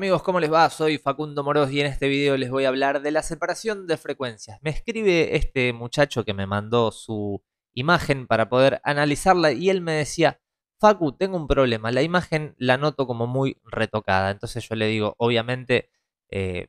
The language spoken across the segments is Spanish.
Amigos, ¿cómo les va? Soy Facundo Moros y en este video les voy a hablar de la separación de frecuencias. Me escribe este muchacho que me mandó su imagen para poder analizarla y él me decía, Facu, tengo un problema, la imagen la noto como muy retocada. Entonces yo le digo, obviamente, eh,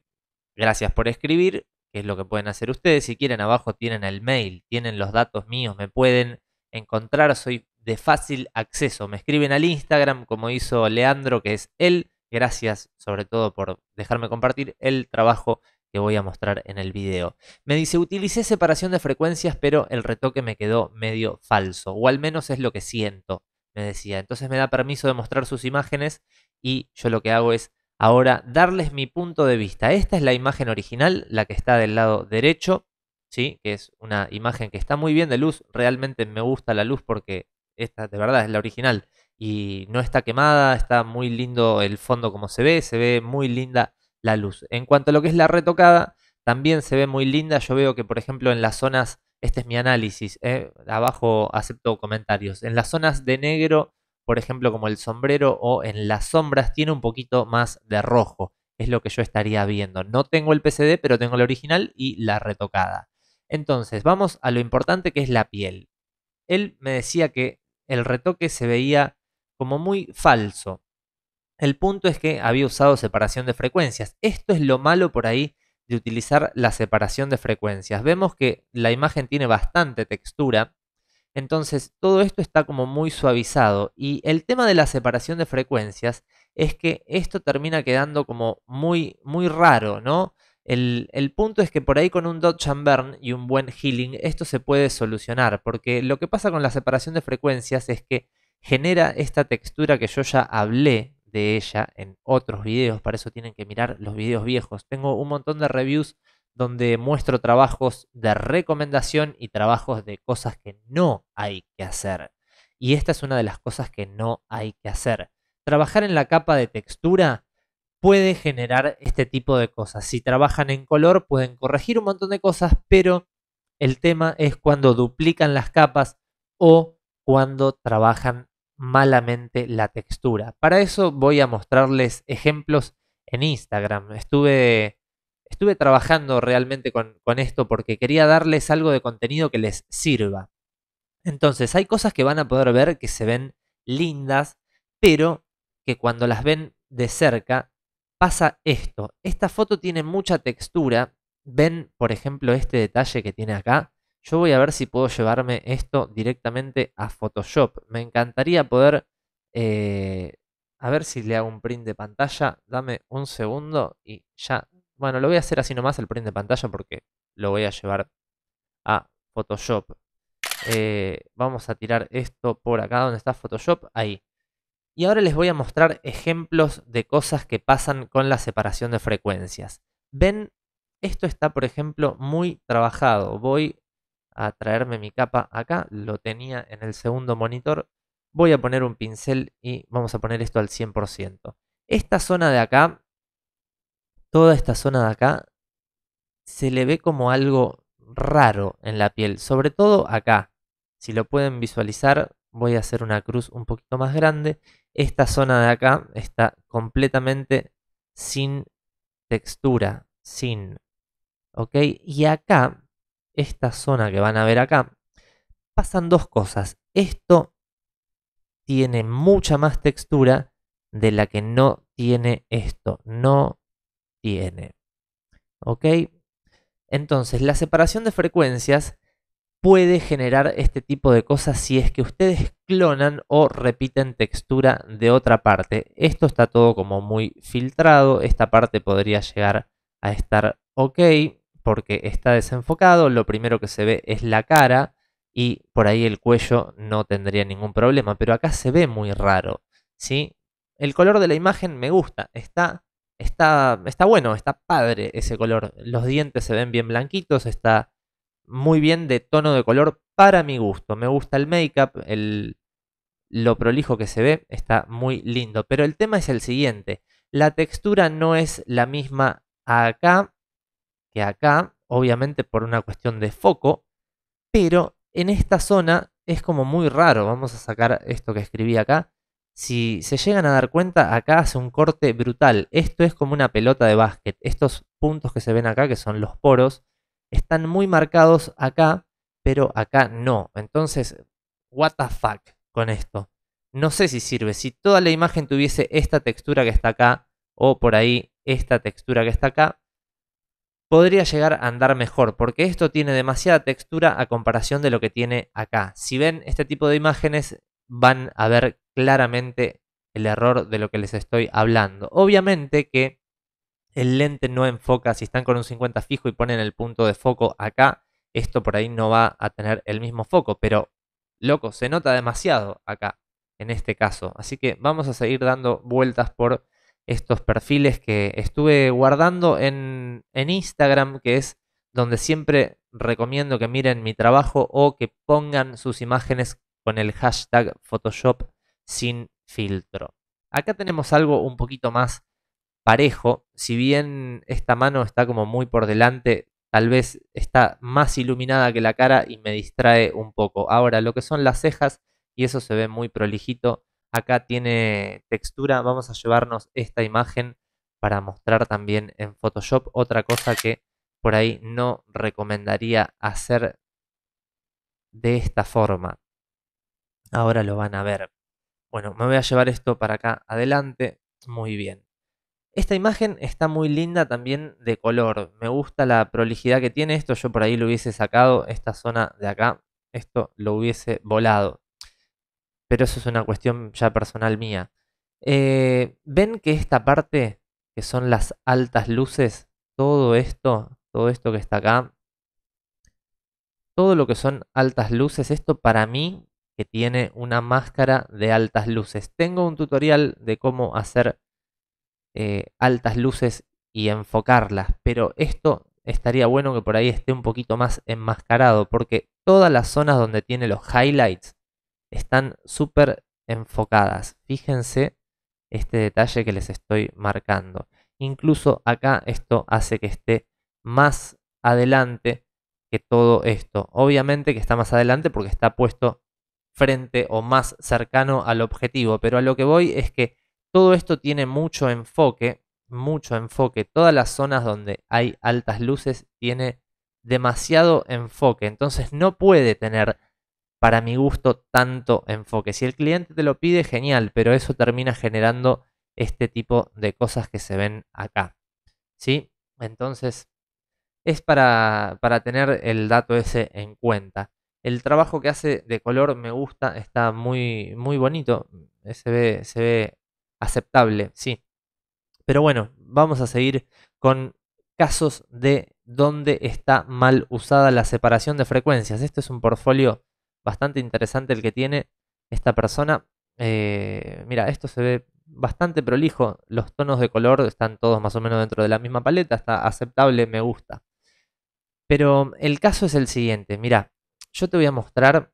gracias por escribir, que es lo que pueden hacer ustedes. Si quieren, abajo tienen el mail, tienen los datos míos, me pueden encontrar, soy de fácil acceso. Me escriben al Instagram, como hizo Leandro, que es él Gracias sobre todo por dejarme compartir el trabajo que voy a mostrar en el video. Me dice, utilicé separación de frecuencias, pero el retoque me quedó medio falso, o al menos es lo que siento, me decía. Entonces me da permiso de mostrar sus imágenes y yo lo que hago es ahora darles mi punto de vista. Esta es la imagen original, la que está del lado derecho, ¿sí? que es una imagen que está muy bien de luz, realmente me gusta la luz porque esta de verdad es la original y no está quemada, está muy lindo el fondo como se ve, se ve muy linda la luz. En cuanto a lo que es la retocada, también se ve muy linda. Yo veo que, por ejemplo, en las zonas, este es mi análisis, eh, abajo acepto comentarios. En las zonas de negro, por ejemplo, como el sombrero o en las sombras, tiene un poquito más de rojo. Es lo que yo estaría viendo. No tengo el PCD, pero tengo el original y la retocada. Entonces, vamos a lo importante que es la piel. Él me decía que el retoque se veía como muy falso. El punto es que había usado separación de frecuencias. Esto es lo malo por ahí de utilizar la separación de frecuencias. Vemos que la imagen tiene bastante textura, entonces todo esto está como muy suavizado. Y el tema de la separación de frecuencias es que esto termina quedando como muy, muy raro, ¿no? El, el, punto es que por ahí con un dodge and burn y un buen healing esto se puede solucionar, porque lo que pasa con la separación de frecuencias es que genera esta textura que yo ya hablé de ella en otros videos, para eso tienen que mirar los videos viejos. Tengo un montón de reviews donde muestro trabajos de recomendación y trabajos de cosas que no hay que hacer. Y esta es una de las cosas que no hay que hacer. Trabajar en la capa de textura puede generar este tipo de cosas. Si trabajan en color pueden corregir un montón de cosas, pero el tema es cuando duplican las capas o cuando trabajan malamente la textura. Para eso voy a mostrarles ejemplos en Instagram. Estuve, estuve trabajando realmente con, con esto porque quería darles algo de contenido que les sirva. Entonces, hay cosas que van a poder ver que se ven lindas, pero que cuando las ven de cerca pasa esto. Esta foto tiene mucha textura. Ven, por ejemplo, este detalle que tiene acá. Yo voy a ver si puedo llevarme esto directamente a Photoshop. Me encantaría poder... Eh, a ver si le hago un print de pantalla. Dame un segundo y ya... Bueno, lo voy a hacer así nomás el print de pantalla porque lo voy a llevar a Photoshop. Eh, vamos a tirar esto por acá donde está Photoshop. Ahí. Y ahora les voy a mostrar ejemplos de cosas que pasan con la separación de frecuencias. Ven, esto está por ejemplo muy trabajado. Voy a traerme mi capa acá, lo tenía en el segundo monitor, voy a poner un pincel y vamos a poner esto al 100%. Esta zona de acá, toda esta zona de acá, se le ve como algo raro en la piel, sobre todo acá. Si lo pueden visualizar, voy a hacer una cruz un poquito más grande. Esta zona de acá está completamente sin textura, sin... ¿Ok? Y acá esta zona que van a ver acá, pasan dos cosas. Esto tiene mucha más textura de la que no tiene esto. No tiene. ¿Ok? Entonces, la separación de frecuencias puede generar este tipo de cosas si es que ustedes clonan o repiten textura de otra parte. Esto está todo como muy filtrado, esta parte podría llegar a estar ok, porque está desenfocado, lo primero que se ve es la cara y por ahí el cuello no tendría ningún problema, pero acá se ve muy raro, ¿sí? El color de la imagen me gusta, está, está, está bueno, está padre ese color, los dientes se ven bien blanquitos, está muy bien de tono de color para mi gusto, me gusta el make-up, lo prolijo que se ve, está muy lindo, pero el tema es el siguiente, la textura no es la misma acá que acá, obviamente por una cuestión de foco, pero en esta zona es como muy raro. Vamos a sacar esto que escribí acá. Si se llegan a dar cuenta, acá hace un corte brutal. Esto es como una pelota de básquet. Estos puntos que se ven acá, que son los poros, están muy marcados acá, pero acá no. Entonces, what the fuck con esto. No sé si sirve. Si toda la imagen tuviese esta textura que está acá, o por ahí esta textura que está acá, podría llegar a andar mejor, porque esto tiene demasiada textura a comparación de lo que tiene acá. Si ven este tipo de imágenes, van a ver claramente el error de lo que les estoy hablando. Obviamente que el lente no enfoca, si están con un 50 fijo y ponen el punto de foco acá, esto por ahí no va a tener el mismo foco, pero loco, se nota demasiado acá en este caso. Así que vamos a seguir dando vueltas por estos perfiles que estuve guardando en, Instagram, que es donde siempre recomiendo que miren mi trabajo o que pongan sus imágenes con el hashtag Photoshop sin filtro. Acá tenemos algo un poquito más parejo, si bien esta mano está como muy por delante, tal vez está más iluminada que la cara y me distrae un poco. Ahora, lo que son las cejas, y eso se ve muy prolijito, Acá tiene textura, vamos a llevarnos esta imagen para mostrar también en Photoshop. Otra cosa que por ahí no recomendaría hacer de esta forma. Ahora lo van a ver. Bueno, me voy a llevar esto para acá adelante. Muy bien. Esta imagen está muy linda también de color. Me gusta la prolijidad que tiene esto. Yo por ahí lo hubiese sacado esta zona de acá. Esto lo hubiese volado pero eso es una cuestión ya personal mía. Eh, ¿Ven que esta parte, que son las altas luces, todo esto, todo esto que está acá, todo lo que son altas luces, esto para mí que tiene una máscara de altas luces. Tengo un tutorial de cómo hacer eh, altas luces y enfocarlas, pero esto estaría bueno que por ahí esté un poquito más enmascarado, porque todas las zonas donde tiene los highlights, están súper enfocadas. Fíjense este detalle que les estoy marcando. Incluso acá esto hace que esté más adelante que todo esto. Obviamente que está más adelante porque está puesto frente o más cercano al objetivo, pero a lo que voy es que todo esto tiene mucho enfoque, mucho enfoque. Todas las zonas donde hay altas luces tiene demasiado enfoque, entonces no puede tener para mi gusto, tanto enfoque. Si el cliente te lo pide, genial, pero eso termina generando este tipo de cosas que se ven acá. ¿Sí? Entonces, es para, tener el dato ese en cuenta. El trabajo que hace de color me gusta, está muy, muy bonito, se ve, aceptable, sí. Pero bueno, vamos a seguir con casos de dónde está mal usada la separación de frecuencias. Este es un portfolio bastante interesante el que tiene esta persona. Eh, mira, esto se ve bastante prolijo. Los tonos de color están todos más o menos dentro de la misma paleta. Está aceptable, me gusta. Pero el caso es el siguiente. Mira, yo te voy a mostrar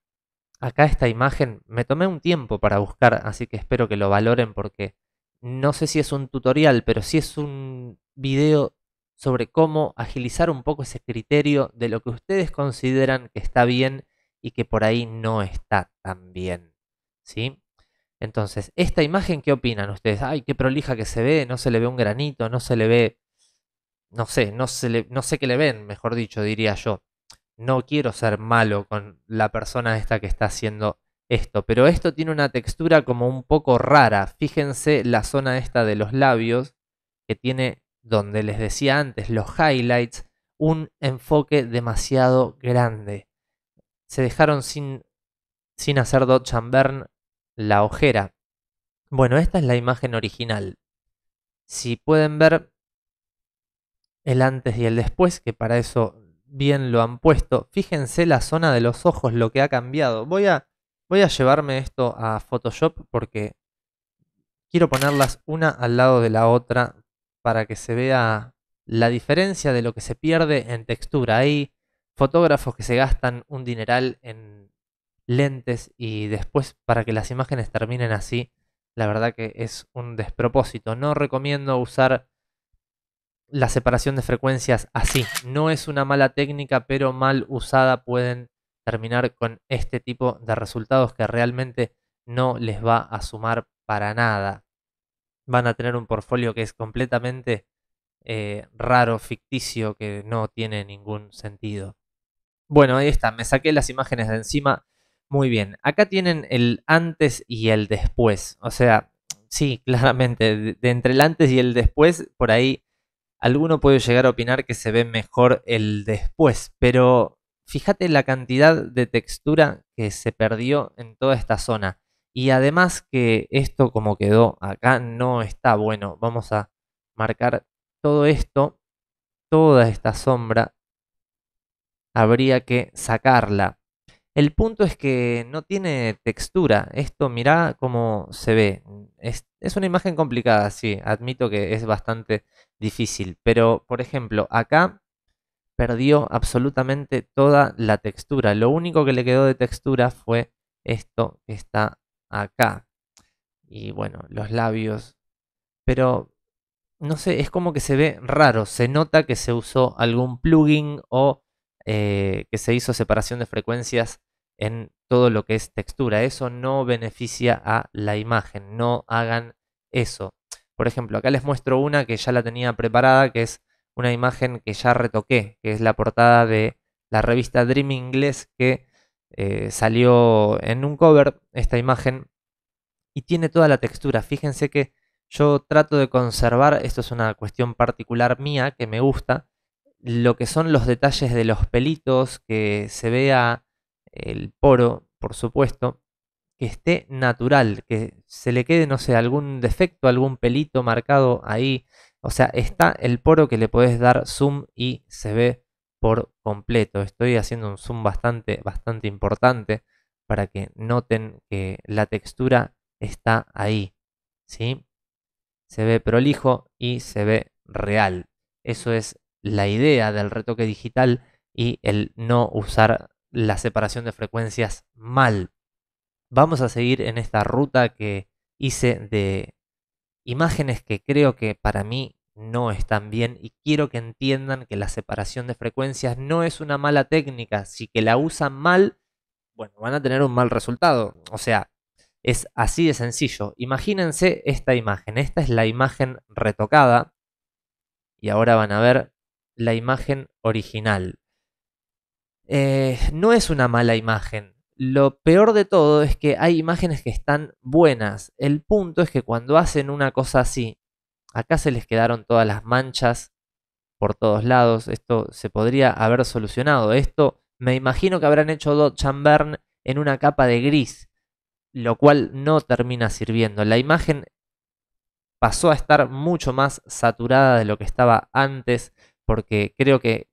acá esta imagen. Me tomé un tiempo para buscar, así que espero que lo valoren porque no sé si es un tutorial, pero sí es un video sobre cómo agilizar un poco ese criterio de lo que ustedes consideran que está bien y que por ahí no está tan bien. ¿sí? Entonces, esta imagen, ¿qué opinan ustedes? Ay, qué prolija que se ve, no se le ve un granito, no se le ve, no sé, no, no sé qué le ven, mejor dicho, diría yo. No quiero ser malo con la persona esta que está haciendo esto, pero esto tiene una textura como un poco rara. Fíjense la zona esta de los labios, que tiene, donde les decía antes, los highlights, un enfoque demasiado grande se dejaron sin, sin hacer Dodge and Burn la ojera. Bueno, esta es la imagen original. Si pueden ver el antes y el después, que para eso bien lo han puesto. Fíjense la zona de los ojos, lo que ha cambiado. Voy a, voy a llevarme esto a Photoshop porque quiero ponerlas una al lado de la otra para que se vea la diferencia de lo que se pierde en textura. Ahí fotógrafos que se gastan un dineral en lentes y después para que las imágenes terminen así, la verdad que es un despropósito. No recomiendo usar la separación de frecuencias así. No es una mala técnica, pero mal usada pueden terminar con este tipo de resultados que realmente no les va a sumar para nada. Van a tener un portfolio que es completamente eh, raro, ficticio, que no tiene ningún sentido. Bueno, ahí está, me saqué las imágenes de encima. Muy bien, acá tienen el antes y el después. O sea, sí, claramente, de, entre el antes y el después, por ahí alguno puede llegar a opinar que se ve mejor el después, pero fíjate la cantidad de textura que se perdió en toda esta zona. Y además que esto como quedó acá no está bueno. Vamos a marcar todo esto, toda esta sombra, habría que sacarla. El punto es que no tiene textura. Esto mirá cómo se ve. Es, es, una imagen complicada, sí. Admito que es bastante difícil. Pero, por ejemplo, acá perdió absolutamente toda la textura. Lo único que le quedó de textura fue esto que está acá. Y bueno, los labios. Pero, no sé, es como que se ve raro. Se nota que se usó algún plugin o eh, que se hizo separación de frecuencias en todo lo que es textura. Eso no beneficia a la imagen, no hagan eso. Por ejemplo, acá les muestro una que ya la tenía preparada, que es una imagen que ya retoqué, que es la portada de la revista Dream Inglés que eh, salió en un cover esta imagen y tiene toda la textura. Fíjense que yo trato de conservar, esto es una cuestión particular mía que me gusta, lo que son los detalles de los pelitos, que se vea el poro, por supuesto, que esté natural, que se le quede, no sé, algún defecto, algún pelito marcado ahí. O sea, está el poro que le podés dar zoom y se ve por completo. Estoy haciendo un zoom bastante, bastante importante para que noten que la textura está ahí. ¿sí? Se ve prolijo y se ve real. Eso es la idea del retoque digital y el no usar la separación de frecuencias mal. Vamos a seguir en esta ruta que hice de imágenes que creo que para mí no están bien y quiero que entiendan que la separación de frecuencias no es una mala técnica, si que la usan mal, bueno, van a tener un mal resultado. O sea, es así de sencillo. Imagínense esta imagen, esta es la imagen retocada y ahora van a ver la imagen original. Eh, no es una mala imagen. Lo peor de todo es que hay imágenes que están buenas. El punto es que cuando hacen una cosa así, acá se les quedaron todas las manchas por todos lados. Esto se podría haber solucionado. Esto me imagino que habrán hecho Dot Chambern en una capa de gris, lo cual no termina sirviendo. La imagen pasó a estar mucho más saturada de lo que estaba antes porque creo que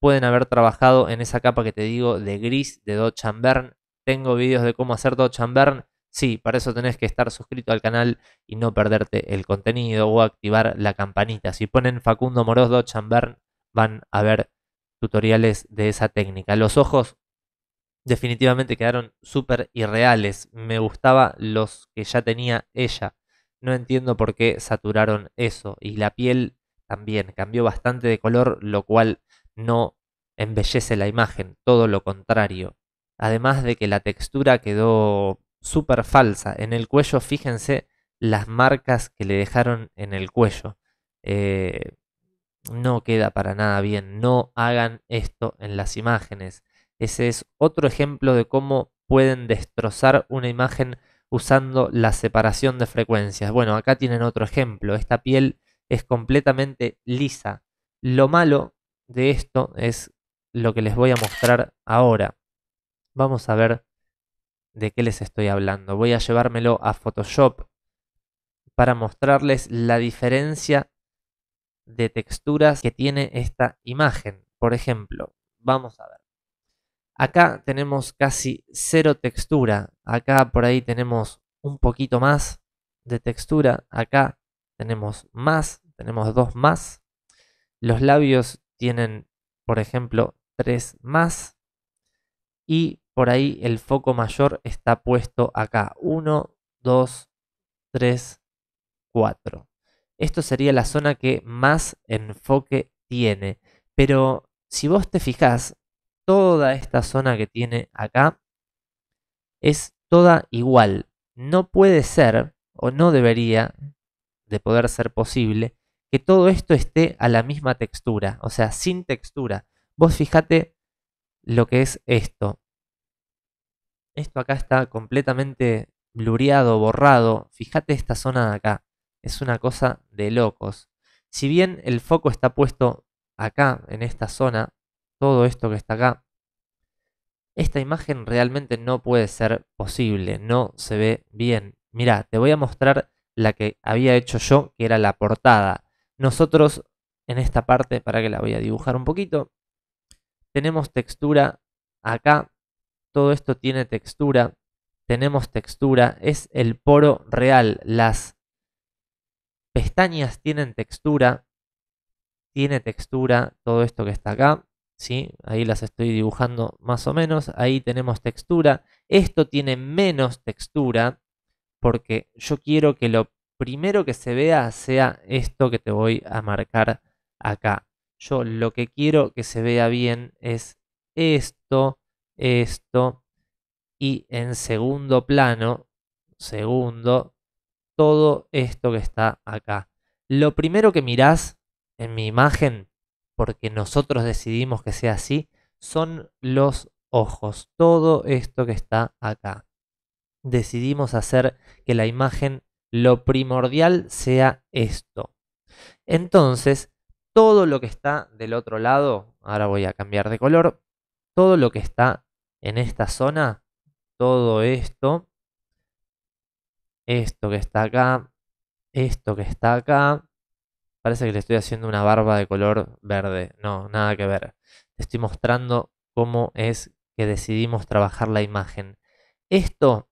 pueden haber trabajado en esa capa que te digo de gris de Dodge and Tengo vídeos de cómo hacer Dodge and Burn. Sí, para eso tenés que estar suscrito al canal y no perderte el contenido o activar la campanita. Si ponen Facundo Moros Dodge and Burn van a ver tutoriales de esa técnica. Los ojos definitivamente quedaron súper irreales. Me gustaba los que ya tenía ella. No entiendo por qué saturaron eso. Y la piel también cambió bastante de color, lo cual no embellece la imagen, todo lo contrario. Además de que la textura quedó súper falsa. En el cuello, fíjense las marcas que le dejaron en el cuello. Eh, no queda para nada bien. No hagan esto en las imágenes. Ese es otro ejemplo de cómo pueden destrozar una imagen usando la separación de frecuencias. Bueno, acá tienen otro ejemplo. Esta piel es completamente lisa. Lo malo de esto es lo que les voy a mostrar ahora. Vamos a ver de qué les estoy hablando. Voy a llevármelo a Photoshop para mostrarles la diferencia de texturas que tiene esta imagen. Por ejemplo, vamos a ver. Acá tenemos casi cero textura. Acá por ahí tenemos un poquito más de textura. Acá tenemos más tenemos dos más. Los labios tienen, por ejemplo, tres más. Y por ahí el foco mayor está puesto acá. 1, 2, 3, 4. Esto sería la zona que más enfoque tiene. Pero si vos te fijás, toda esta zona que tiene acá es toda igual. No puede ser, o no debería de poder ser posible, que todo esto esté a la misma textura, o sea, sin textura. Vos fijate lo que es esto. Esto acá está completamente blureado, borrado. Fíjate esta zona de acá. Es una cosa de locos. Si bien el foco está puesto acá, en esta zona, todo esto que está acá, esta imagen realmente no puede ser posible, no se ve bien. Mira, te voy a mostrar la que había hecho yo, que era la portada. Nosotros en esta parte, para que la voy a dibujar un poquito, tenemos textura acá, todo esto tiene textura, tenemos textura, es el poro real, las pestañas tienen textura, tiene textura todo esto que está acá, ¿sí? ahí las estoy dibujando más o menos, ahí tenemos textura, esto tiene menos textura porque yo quiero que lo primero que se vea sea esto que te voy a marcar acá. Yo lo que quiero que se vea bien es esto, esto y en segundo plano, segundo, todo esto que está acá. Lo primero que mirás en mi imagen, porque nosotros decidimos que sea así, son los ojos, todo esto que está acá. Decidimos hacer que la imagen lo primordial sea esto. Entonces, todo lo que está del otro lado, ahora voy a cambiar de color, todo lo que está en esta zona, todo esto, esto que está acá, esto que está acá, parece que le estoy haciendo una barba de color verde, no, nada que ver. Te estoy mostrando cómo es que decidimos trabajar la imagen. Esto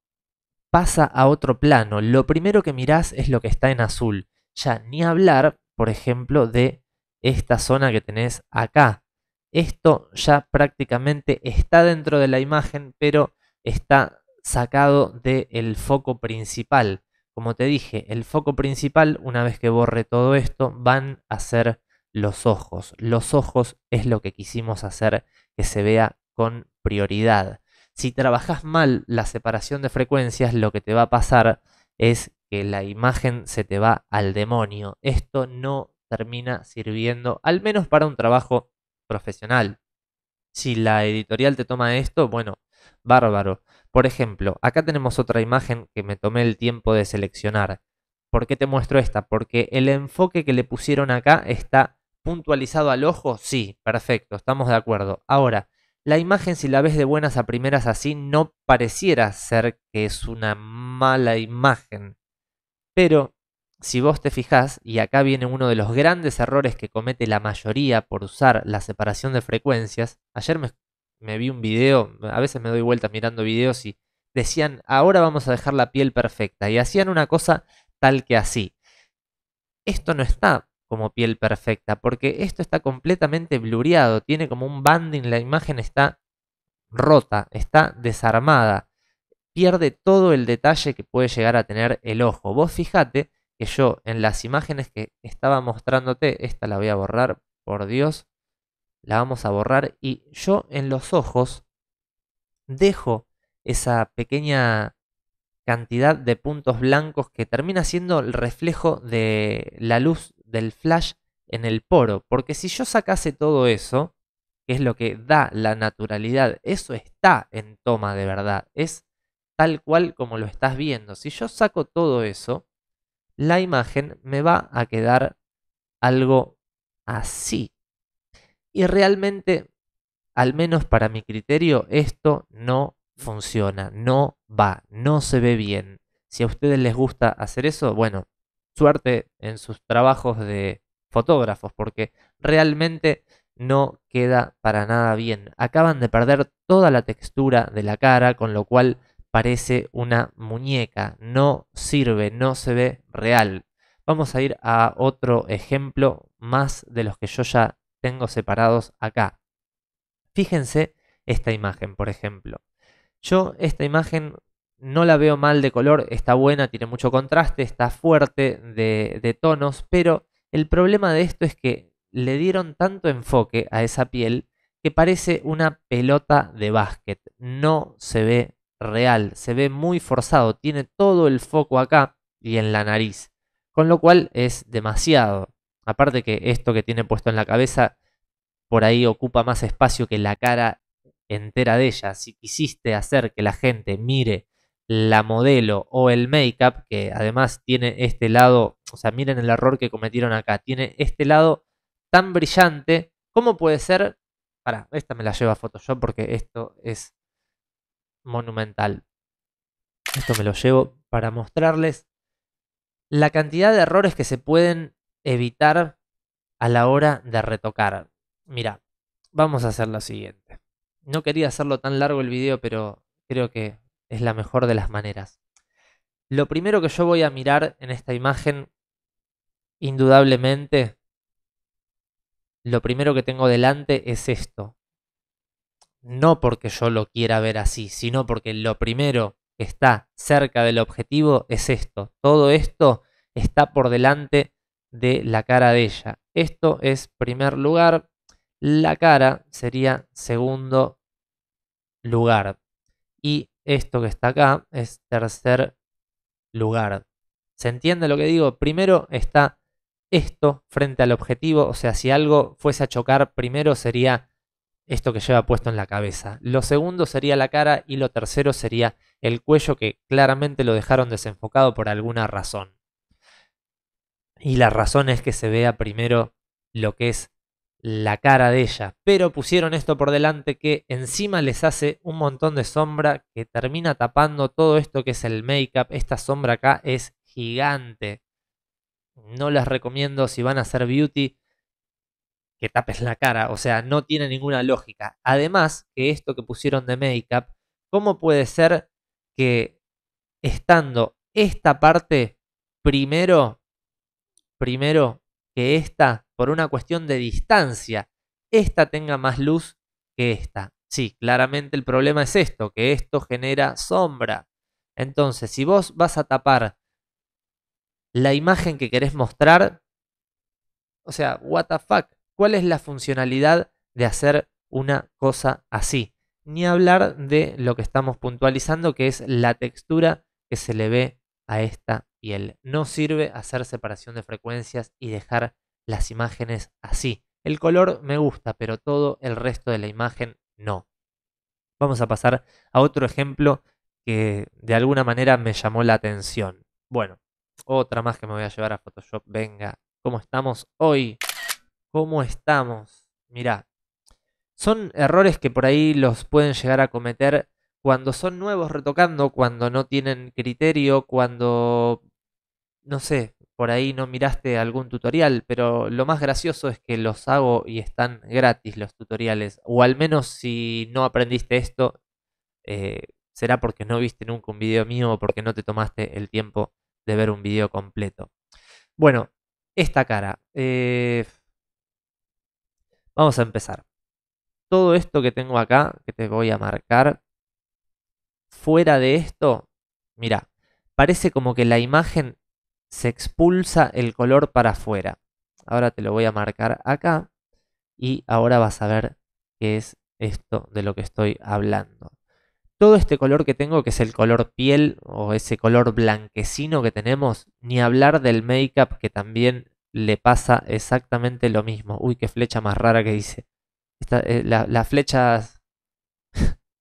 pasa a otro plano. Lo primero que mirás es lo que está en azul. Ya ni hablar, por ejemplo, de esta zona que tenés acá. Esto ya prácticamente está dentro de la imagen, pero está sacado del foco principal. Como te dije, el foco principal, una vez que borre todo esto, van a ser los ojos. Los ojos es lo que quisimos hacer que se vea con prioridad. Si trabajas mal la separación de frecuencias, lo que te va a pasar es que la imagen se te va al demonio. Esto no termina sirviendo, al menos para un trabajo profesional. Si la editorial te toma esto, bueno, bárbaro. Por ejemplo, acá tenemos otra imagen que me tomé el tiempo de seleccionar. ¿Por qué te muestro esta? Porque el enfoque que le pusieron acá está puntualizado al ojo. Sí, perfecto, estamos de acuerdo. Ahora, la imagen, si la ves de buenas a primeras así, no pareciera ser que es una mala imagen. Pero, si vos te fijás, y acá viene uno de los grandes errores que comete la mayoría por usar la separación de frecuencias, ayer me, vi un video, a veces me doy vuelta mirando videos y decían, ahora vamos a dejar la piel perfecta, y hacían una cosa tal que así. Esto no está como piel perfecta, porque esto está completamente blureado, tiene como un banding, la imagen está rota, está desarmada, pierde todo el detalle que puede llegar a tener el ojo. Vos fijate que yo en las imágenes que estaba mostrándote, esta la voy a borrar, por Dios, la vamos a borrar, y yo en los ojos dejo esa pequeña cantidad de puntos blancos que termina siendo el reflejo de la luz del flash en el poro, porque si yo sacase todo eso, que es lo que da la naturalidad, eso está en toma de verdad, es tal cual como lo estás viendo. Si yo saco todo eso, la imagen me va a quedar algo así. Y realmente, al menos para mi criterio, esto no funciona, no va, no se ve bien. Si a ustedes les gusta hacer eso, bueno, suerte en sus trabajos de fotógrafos, porque realmente no queda para nada bien. Acaban de perder toda la textura de la cara, con lo cual parece una muñeca, no sirve, no se ve real. Vamos a ir a otro ejemplo más de los que yo ya tengo separados acá. Fíjense esta imagen, por ejemplo. Yo esta imagen no la veo mal de color, está buena, tiene mucho contraste, está fuerte de, de tonos, pero el problema de esto es que le dieron tanto enfoque a esa piel que parece una pelota de básquet. No se ve real, se ve muy forzado, tiene todo el foco acá y en la nariz, con lo cual es demasiado. Aparte que esto que tiene puesto en la cabeza por ahí ocupa más espacio que la cara entera de ella. Si quisiste hacer que la gente mire la modelo o el make-up, que además tiene este lado, o sea, miren el error que cometieron acá, tiene este lado tan brillante, ¿cómo puede ser? Para, esta me la lleva Photoshop porque esto es monumental. Esto me lo llevo para mostrarles la cantidad de errores que se pueden evitar a la hora de retocar. Mira, vamos a hacer lo siguiente. No quería hacerlo tan largo el video, pero creo que es la mejor de las maneras. Lo primero que yo voy a mirar en esta imagen, indudablemente, lo primero que tengo delante es esto. No porque yo lo quiera ver así, sino porque lo primero que está cerca del objetivo es esto. Todo esto está por delante de la cara de ella. Esto es primer lugar, la cara sería segundo lugar. Y esto que está acá es tercer lugar. ¿Se entiende lo que digo? Primero está esto frente al objetivo, o sea, si algo fuese a chocar primero sería esto que lleva puesto en la cabeza. Lo segundo sería la cara y lo tercero sería el cuello que claramente lo dejaron desenfocado por alguna razón. Y la razón es que se vea primero lo que es la cara de ella. Pero pusieron esto por delante que encima les hace un montón de sombra que termina tapando todo esto que es el make-up. Esta sombra acá es gigante. No las recomiendo si van a hacer beauty que tapes la cara. O sea, no tiene ninguna lógica. Además, que esto que pusieron de make-up, ¿cómo puede ser que estando esta parte primero, primero que esta, por una cuestión de distancia, esta tenga más luz que esta. Sí, claramente el problema es esto, que esto genera sombra. Entonces, si vos vas a tapar la imagen que querés mostrar, o sea, what the fuck, ¿cuál es la funcionalidad de hacer una cosa así? Ni hablar de lo que estamos puntualizando, que es la textura que se le ve a esta piel. No sirve hacer separación de frecuencias y dejar las imágenes así. El color me gusta, pero todo el resto de la imagen no. Vamos a pasar a otro ejemplo que de alguna manera me llamó la atención. Bueno, otra más que me voy a llevar a Photoshop. Venga, ¿cómo estamos hoy? ¿Cómo estamos? Mirá, son errores que por ahí los pueden llegar a cometer cuando son nuevos retocando, cuando no tienen criterio, cuando, no sé, por ahí no miraste algún tutorial, pero lo más gracioso es que los hago y están gratis los tutoriales. O al menos si no aprendiste esto, eh, será porque no viste nunca un video mío o porque no te tomaste el tiempo de ver un video completo. Bueno, esta cara. Eh, vamos a empezar. Todo esto que tengo acá, que te voy a marcar, fuera de esto, mira, parece como que la imagen se expulsa el color para afuera. Ahora te lo voy a marcar acá y ahora vas a ver qué es esto de lo que estoy hablando. Todo este color que tengo, que es el color piel o ese color blanquecino que tenemos, ni hablar del make-up que también le pasa exactamente lo mismo. Uy, qué flecha más rara que dice. Eh, la, las flechas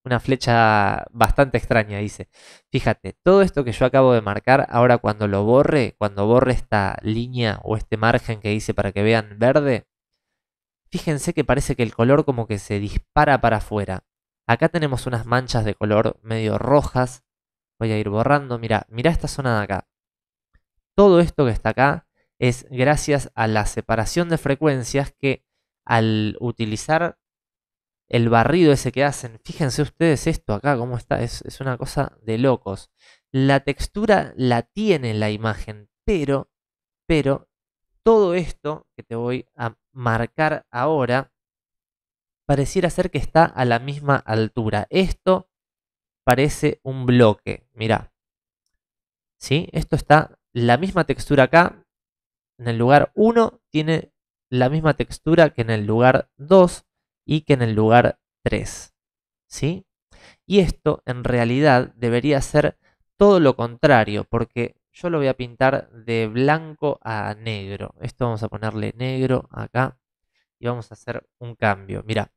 una flecha bastante extraña, dice. Fíjate, todo esto que yo acabo de marcar, ahora cuando lo borre, cuando borre esta línea o este margen que hice para que vean verde, fíjense que parece que el color como que se dispara para afuera. Acá tenemos unas manchas de color medio rojas. Voy a ir borrando. Mira, mira esta zona de acá. Todo esto que está acá es gracias a la separación de frecuencias que al utilizar el barrido ese que hacen. Fíjense ustedes esto acá, cómo está. Es, una cosa de locos. La textura la tiene la imagen, pero, pero, todo esto que te voy a marcar ahora, pareciera ser que está a la misma altura. Esto parece un bloque, mirá. ¿Sí? Esto está la misma textura acá. En el lugar 1 tiene la misma textura que en el lugar 2 y que en el lugar 3. ¿Sí? Y esto en realidad debería ser todo lo contrario, porque yo lo voy a pintar de blanco a negro. Esto vamos a ponerle negro acá y vamos a hacer un cambio. Mira,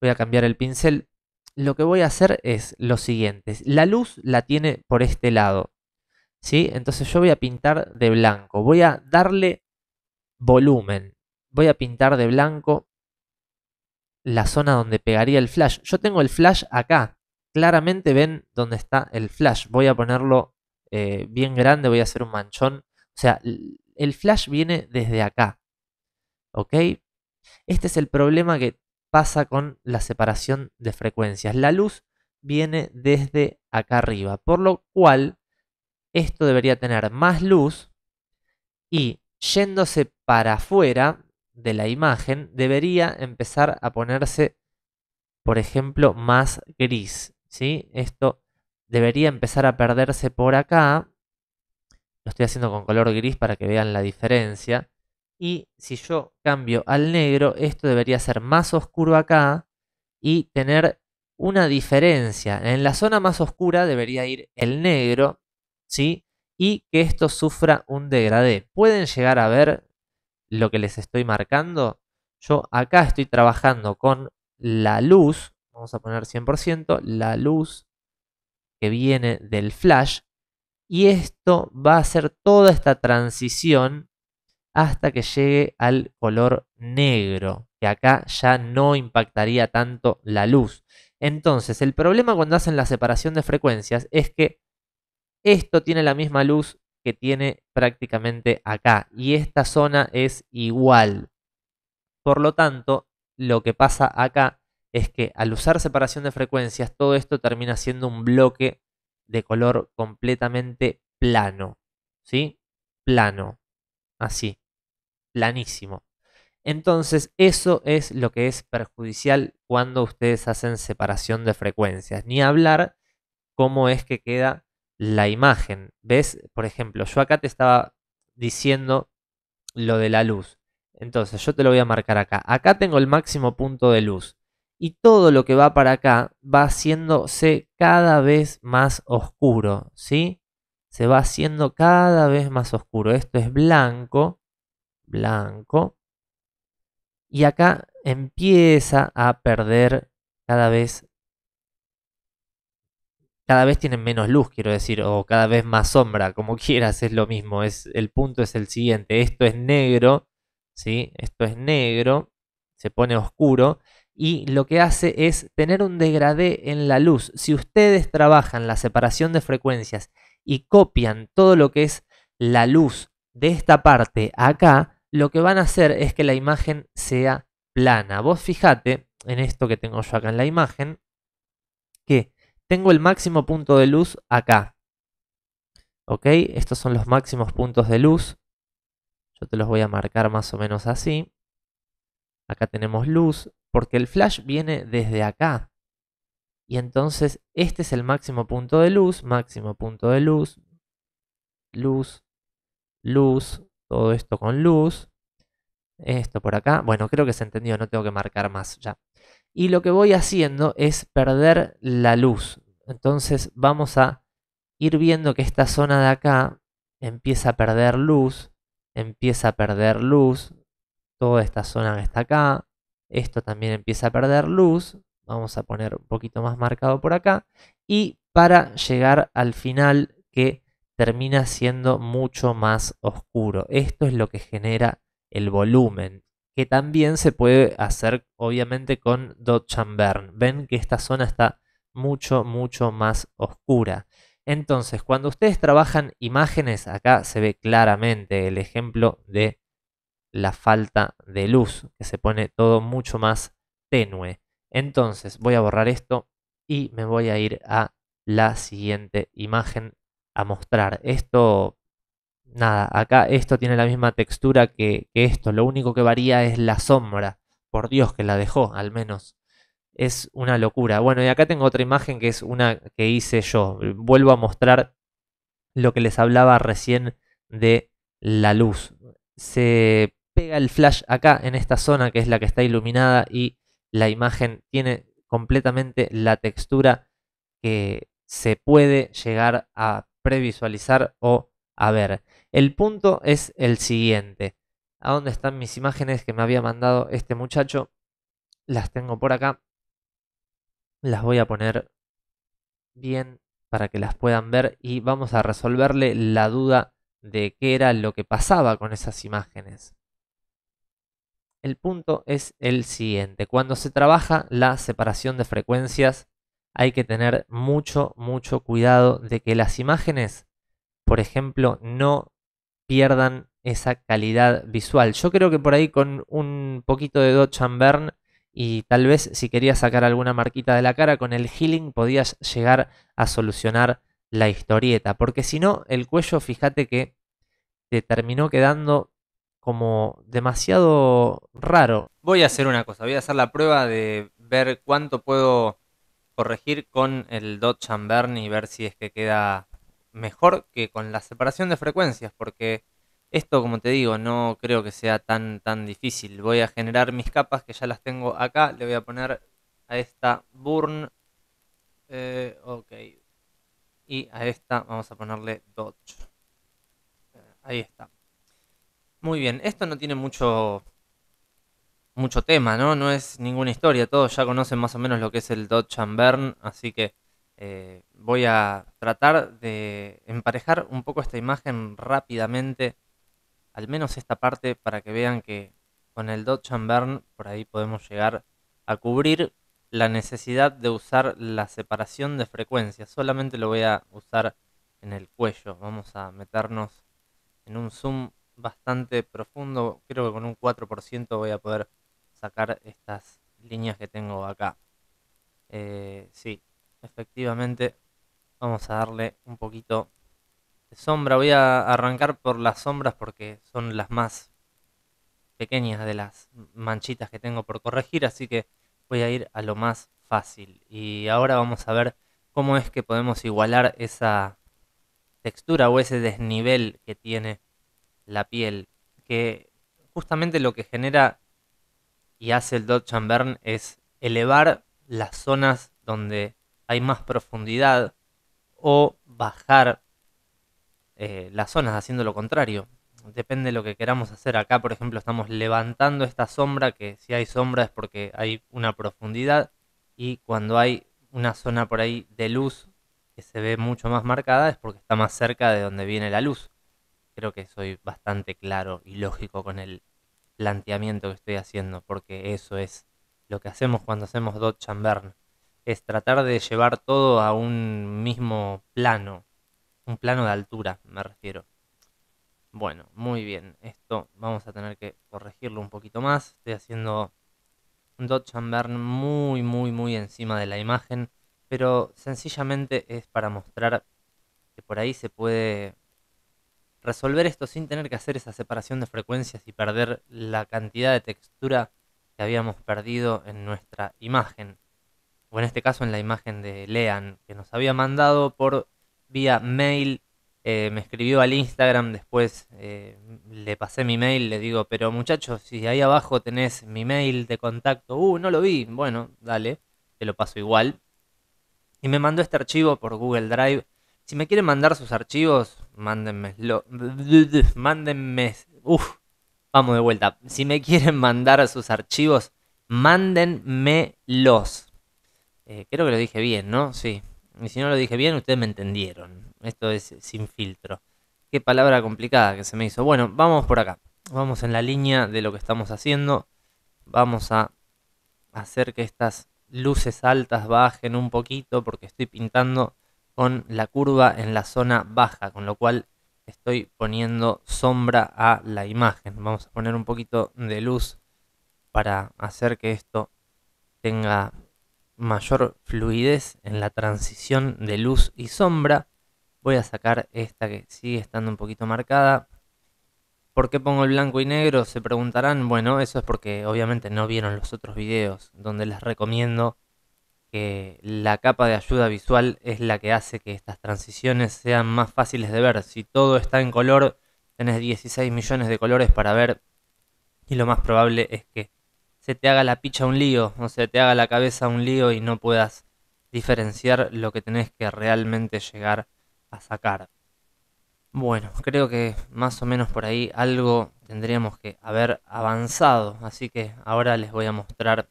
voy a cambiar el pincel. Lo que voy a hacer es lo siguiente. La luz la tiene por este lado. ¿sí? Entonces yo voy a pintar de blanco. Voy a darle volumen. Voy a pintar de blanco la zona donde pegaría el flash. Yo tengo el flash acá. Claramente ven dónde está el flash. Voy a ponerlo eh, bien grande, voy a hacer un manchón. O sea, el flash viene desde acá. ¿Ok? Este es el problema que pasa con la separación de frecuencias. La luz viene desde acá arriba, por lo cual esto debería tener más luz y yéndose para afuera de la imagen debería empezar a ponerse, por ejemplo, más gris. ¿sí? Esto debería empezar a perderse por acá. Lo estoy haciendo con color gris para que vean la diferencia. Y si yo cambio al negro, esto debería ser más oscuro acá y tener una diferencia. En la zona más oscura debería ir el negro, ¿sí? Y que esto sufra un degradé. Pueden llegar a ver lo que les estoy marcando. Yo acá estoy trabajando con la luz, vamos a poner 100%, la luz que viene del flash. Y esto va a hacer toda esta transición hasta que llegue al color negro, que acá ya no impactaría tanto la luz. Entonces, el problema cuando hacen la separación de frecuencias es que esto tiene la misma luz que tiene prácticamente acá. Y esta zona es igual. Por lo tanto, lo que pasa acá es que al usar separación de frecuencias, todo esto termina siendo un bloque de color completamente plano. ¿Sí? Plano. Así. Planísimo. Entonces, eso es lo que es perjudicial cuando ustedes hacen separación de frecuencias. Ni hablar cómo es que queda la imagen. ¿Ves? Por ejemplo, yo acá te estaba diciendo lo de la luz. Entonces yo te lo voy a marcar acá. Acá tengo el máximo punto de luz. Y todo lo que va para acá va haciéndose cada vez más oscuro. ¿Sí? Se va haciendo cada vez más oscuro. Esto es blanco. Blanco. Y acá empieza a perder cada vez cada vez tienen menos luz, quiero decir, o cada vez más sombra, como quieras, es lo mismo. Es, el punto es el siguiente, esto es negro, ¿sí? Esto es negro, se pone oscuro y lo que hace es tener un degradé en la luz. Si ustedes trabajan la separación de frecuencias y copian todo lo que es la luz de esta parte acá, lo que van a hacer es que la imagen sea plana. Vos fijate en esto que tengo yo acá en la imagen, que tengo el máximo punto de luz acá. ¿Ok? Estos son los máximos puntos de luz. Yo te los voy a marcar más o menos así. Acá tenemos luz, porque el flash viene desde acá. Y entonces este es el máximo punto de luz, máximo punto de luz, luz, luz, todo esto con luz. Esto por acá. Bueno, creo que se entendió, no tengo que marcar más ya y lo que voy haciendo es perder la luz. Entonces vamos a ir viendo que esta zona de acá empieza a perder luz, empieza a perder luz, toda esta zona que está acá, esto también empieza a perder luz, vamos a poner un poquito más marcado por acá, y para llegar al final que termina siendo mucho más oscuro. Esto es lo que genera el volumen que también se puede hacer obviamente con dot chambern. Ven que esta zona está mucho, mucho más oscura. Entonces, cuando ustedes trabajan imágenes, acá se ve claramente el ejemplo de la falta de luz, que se pone todo mucho más tenue. Entonces, voy a borrar esto y me voy a ir a la siguiente imagen a mostrar. Esto nada, acá esto tiene la misma textura que, esto, lo único que varía es la sombra, por Dios que la dejó al menos. Es una locura. Bueno, y acá tengo otra imagen que es una que hice yo. Vuelvo a mostrar lo que les hablaba recién de la luz. Se pega el flash acá en esta zona que es la que está iluminada y la imagen tiene completamente la textura que se puede llegar a previsualizar o a ver, el punto es el siguiente. ¿A dónde están mis imágenes que me había mandado este muchacho? Las tengo por acá. Las voy a poner bien para que las puedan ver y vamos a resolverle la duda de qué era lo que pasaba con esas imágenes. El punto es el siguiente. Cuando se trabaja la separación de frecuencias hay que tener mucho, mucho cuidado de que las imágenes por ejemplo, no pierdan esa calidad visual. Yo creo que por ahí con un poquito de Dodge and Burn y tal vez si querías sacar alguna marquita de la cara con el healing podías llegar a solucionar la historieta, porque si no el cuello fíjate que te terminó quedando como demasiado raro. Voy a hacer una cosa, voy a hacer la prueba de ver cuánto puedo corregir con el Dodge and Burn y ver si es que queda mejor que con la separación de frecuencias, porque esto, como te digo, no creo que sea tan, tan difícil. Voy a generar mis capas que ya las tengo acá, le voy a poner a esta burn, eh, ok, y a esta vamos a ponerle dodge. Eh, ahí está. Muy bien, esto no tiene mucho mucho tema, ¿no? No es ninguna historia, todos ya conocen más o menos lo que es el dodge and burn, así que eh, voy a tratar de emparejar un poco esta imagen rápidamente, al menos esta parte, para que vean que con el Dodge and Burn por ahí podemos llegar a cubrir la necesidad de usar la separación de frecuencias. Solamente lo voy a usar en el cuello. Vamos a meternos en un zoom bastante profundo. Creo que con un 4% voy a poder sacar estas líneas que tengo acá. Eh, sí, efectivamente. Vamos a darle un poquito de sombra. Voy a arrancar por las sombras porque son las más pequeñas de las manchitas que tengo por corregir, así que voy a ir a lo más fácil. Y ahora vamos a ver cómo es que podemos igualar esa textura o ese desnivel que tiene la piel, que justamente lo que genera y hace el Dodge and Burn es elevar las zonas donde hay más profundidad o bajar eh, las zonas haciendo lo contrario. Depende de lo que queramos hacer. Acá, por ejemplo, estamos levantando esta sombra, que si hay sombra es porque hay una profundidad y cuando hay una zona por ahí de luz que se ve mucho más marcada es porque está más cerca de donde viene la luz. Creo que soy bastante claro y lógico con el planteamiento que estoy haciendo, porque eso es lo que hacemos cuando hacemos Dodge chambern es tratar de llevar todo a un mismo plano, un plano de altura, me refiero. Bueno, muy bien, esto vamos a tener que corregirlo un poquito más. Estoy haciendo un dodge and burn muy, muy, muy encima de la imagen, pero sencillamente es para mostrar que por ahí se puede resolver esto sin tener que hacer esa separación de frecuencias y perder la cantidad de textura que habíamos perdido en nuestra imagen o en este caso en la imagen de Lean, que nos había mandado por vía mail, eh, me escribió al Instagram, después eh, le pasé mi mail, le digo, pero muchachos, si ahí abajo tenés mi mail de contacto, uh, no lo vi, bueno, dale, te lo paso igual. Y me mandó este archivo por Google Drive. Si me quieren mandar sus archivos, mándenme, mándenme, vamos de vuelta. Si me quieren mandar sus archivos, mándenmelos eh, creo que lo dije bien, ¿no? Sí. Y si no lo dije bien, ustedes me entendieron. Esto es sin filtro. Qué palabra complicada que se me hizo. Bueno, vamos por acá. Vamos en la línea de lo que estamos haciendo. Vamos a hacer que estas luces altas bajen un poquito porque estoy pintando con la curva en la zona baja, con lo cual estoy poniendo sombra a la imagen. Vamos a poner un poquito de luz para hacer que esto tenga mayor fluidez en la transición de luz y sombra. Voy a sacar esta que sigue estando un poquito marcada. ¿Por qué pongo el blanco y negro? Se preguntarán. Bueno, eso es porque obviamente no vieron los otros videos donde les recomiendo que la capa de ayuda visual es la que hace que estas transiciones sean más fáciles de ver. Si todo está en color, tenés 16 millones de colores para ver y lo más probable es que te haga la picha un lío, o sea, te haga la cabeza un lío y no puedas diferenciar lo que tenés que realmente llegar a sacar. Bueno, creo que más o menos por ahí algo tendríamos que haber avanzado, así que ahora les voy a mostrar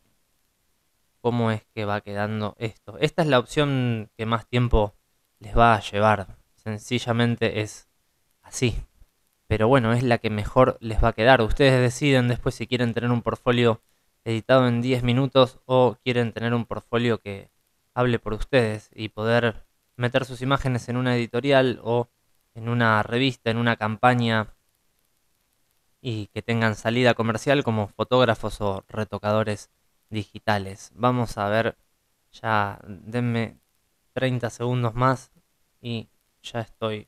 cómo es que va quedando esto. Esta es la opción que más tiempo les va a llevar, sencillamente es así. Pero bueno, es la que mejor les va a quedar. Ustedes deciden después si quieren tener un portfolio editado en 10 minutos o quieren tener un portfolio que hable por ustedes y poder meter sus imágenes en una editorial o en una revista, en una campaña y que tengan salida comercial como fotógrafos o retocadores digitales. Vamos a ver, ya denme 30 segundos más y ya estoy,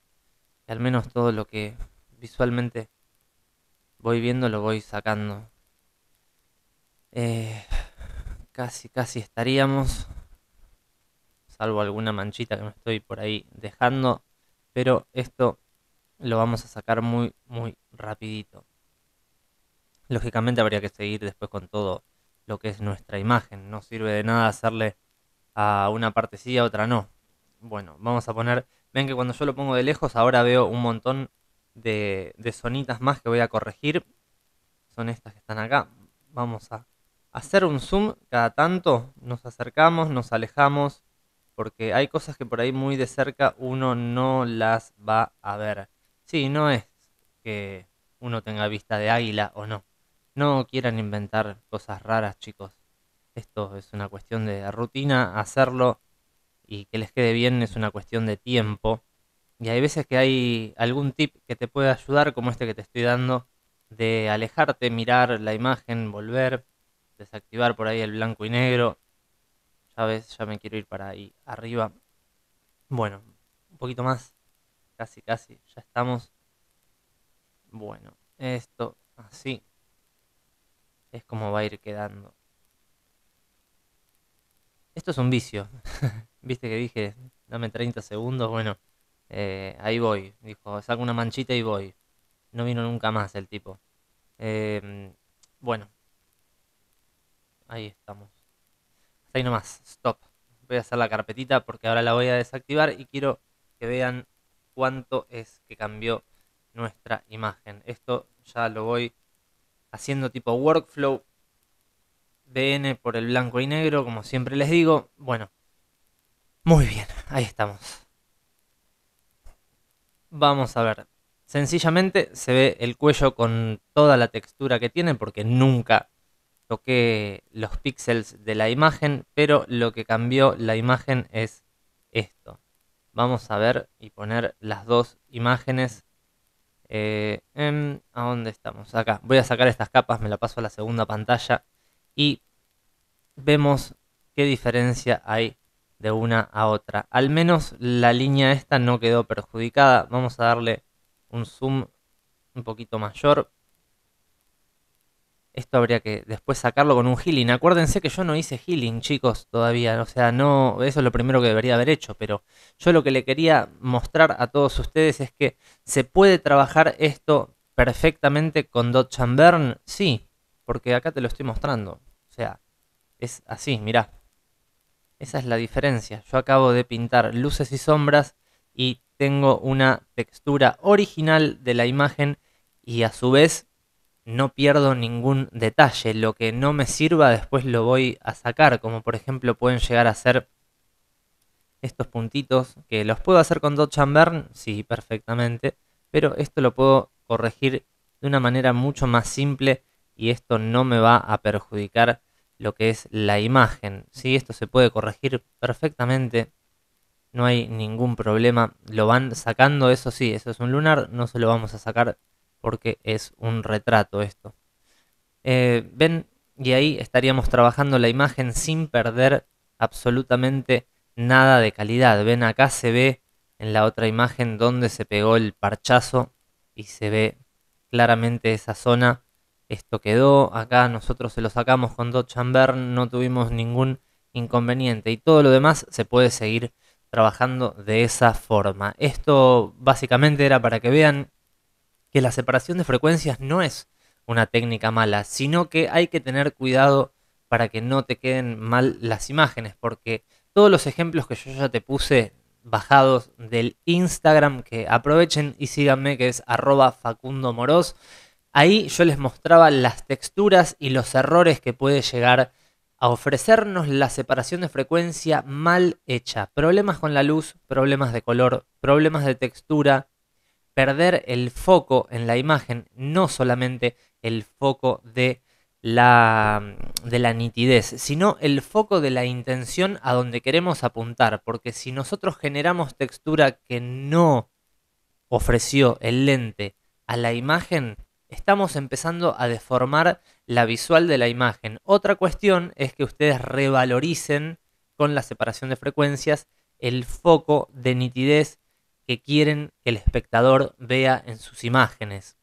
al menos todo lo que visualmente voy viendo lo voy sacando. Eh, casi, casi estaríamos. Salvo alguna manchita que me estoy por ahí dejando. Pero esto lo vamos a sacar muy, muy rapidito. Lógicamente habría que seguir después con todo lo que es nuestra imagen. No sirve de nada hacerle a una parte a otra no. Bueno, vamos a poner... Ven que cuando yo lo pongo de lejos ahora veo un montón de, de más que voy a corregir. Son estas que están acá. Vamos a hacer un zoom cada tanto, nos acercamos, nos alejamos, porque hay cosas que por ahí muy de cerca uno no las va a ver. Sí, no es que uno tenga vista de águila o no. No quieran inventar cosas raras, chicos. Esto es una cuestión de rutina, hacerlo y que les quede bien es una cuestión de tiempo. Y hay veces que hay algún tip que te puede ayudar, como este que te estoy dando, de alejarte, mirar la imagen, volver, desactivar por ahí el blanco y negro. Ya ves, ya me quiero ir para ahí arriba. Bueno, un poquito más. Casi, casi. Ya estamos. Bueno, esto así es como va a ir quedando. Esto es un vicio. Viste que dije, dame 30 segundos. Bueno, eh, ahí voy. Dijo, saco una manchita y voy. No vino nunca más el tipo. Eh, bueno, Ahí estamos. ahí nomás. Stop. Voy a hacer la carpetita porque ahora la voy a desactivar y quiero que vean cuánto es que cambió nuestra imagen. Esto ya lo voy haciendo tipo workflow. DN por el blanco y negro, como siempre les digo. Bueno. Muy bien, ahí estamos. Vamos a ver. Sencillamente se ve el cuello con toda la textura que tiene porque nunca toqué los píxeles de la imagen, pero lo que cambió la imagen es esto. Vamos a ver y poner las dos imágenes. Eh, en, ¿A dónde estamos? Acá. Voy a sacar estas capas, me la paso a la segunda pantalla y vemos qué diferencia hay de una a otra. Al menos la línea esta no quedó perjudicada. Vamos a darle un zoom un poquito mayor esto habría que después sacarlo con un healing. Acuérdense que yo no hice healing, chicos, todavía. O sea, no, eso es lo primero que debería haber hecho. Pero yo lo que le quería mostrar a todos ustedes es que se puede trabajar esto perfectamente con Dodge chambern Sí, porque acá te lo estoy mostrando. O sea, es así, mirá. Esa es la diferencia. Yo acabo de pintar luces y sombras y tengo una textura original de la imagen y a su vez no pierdo ningún detalle. Lo que no me sirva después lo voy a sacar, como por ejemplo pueden llegar a ser estos puntitos, que los puedo hacer con Dodge and Burn, sí, perfectamente, pero esto lo puedo corregir de una manera mucho más simple y esto no me va a perjudicar lo que es la imagen. Sí, esto se puede corregir perfectamente, no hay ningún problema, lo van sacando, eso sí, eso es un lunar, no se lo vamos a sacar porque es un retrato esto. Eh, ven, y ahí estaríamos trabajando la imagen sin perder absolutamente nada de calidad. Ven, acá se ve en la otra imagen donde se pegó el parchazo y se ve claramente esa zona. Esto quedó, acá nosotros se lo sacamos con Dodge Chamber, no tuvimos ningún inconveniente y todo lo demás se puede seguir trabajando de esa forma. Esto básicamente era para que vean que la separación de frecuencias no es una técnica mala, sino que hay que tener cuidado para que no te queden mal las imágenes, porque todos los ejemplos que yo ya te puse bajados del Instagram, que aprovechen y síganme, que es arroba Facundo Moros, ahí yo les mostraba las texturas y los errores que puede llegar a ofrecernos la separación de frecuencia mal hecha. Problemas con la luz, problemas de color, problemas de textura, perder el foco en la imagen, no solamente el foco de la, nitidez, sino el foco de la intención a donde queremos apuntar, porque si nosotros generamos textura que no ofreció el lente a la imagen, estamos empezando a deformar la visual de la imagen. Otra cuestión es que ustedes revaloricen con la separación de frecuencias el foco de nitidez que quieren que el espectador vea en sus imágenes.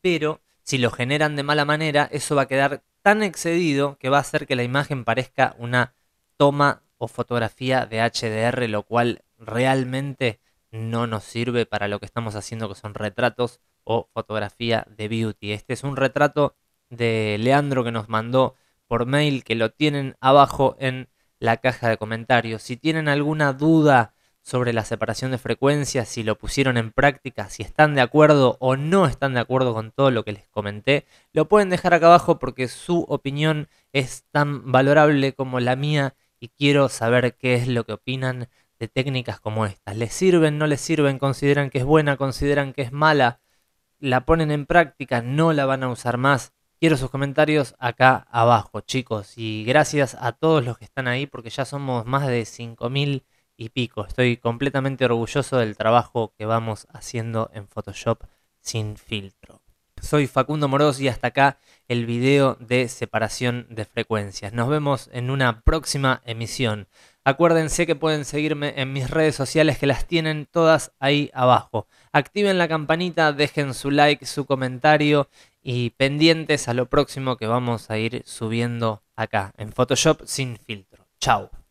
Pero si lo generan de mala manera, eso va a quedar tan excedido que va a hacer que la imagen parezca una toma o fotografía de HDR, lo cual realmente no nos sirve para lo que estamos haciendo, que son retratos o fotografía de beauty. Este es un retrato de Leandro que nos mandó por mail, que lo tienen abajo en la caja de comentarios. Si tienen alguna duda sobre la separación de frecuencias, si lo pusieron en práctica, si están de acuerdo o no están de acuerdo con todo lo que les comenté, lo pueden dejar acá abajo porque su opinión es tan valorable como la mía y quiero saber qué es lo que opinan de técnicas como estas. ¿Les sirven? ¿No les sirven? ¿Consideran que es buena? ¿Consideran que es mala? ¿La ponen en práctica? ¿No la van a usar más? Quiero sus comentarios acá abajo, chicos. Y gracias a todos los que están ahí porque ya somos más de 5000 y pico. Estoy completamente orgulloso del trabajo que vamos haciendo en Photoshop sin filtro. Soy Facundo Moros y hasta acá el video de separación de frecuencias. Nos vemos en una próxima emisión. Acuérdense que pueden seguirme en mis redes sociales que las tienen todas ahí abajo. Activen la campanita, dejen su like, su comentario y pendientes a lo próximo que vamos a ir subiendo acá en Photoshop sin filtro. Chao.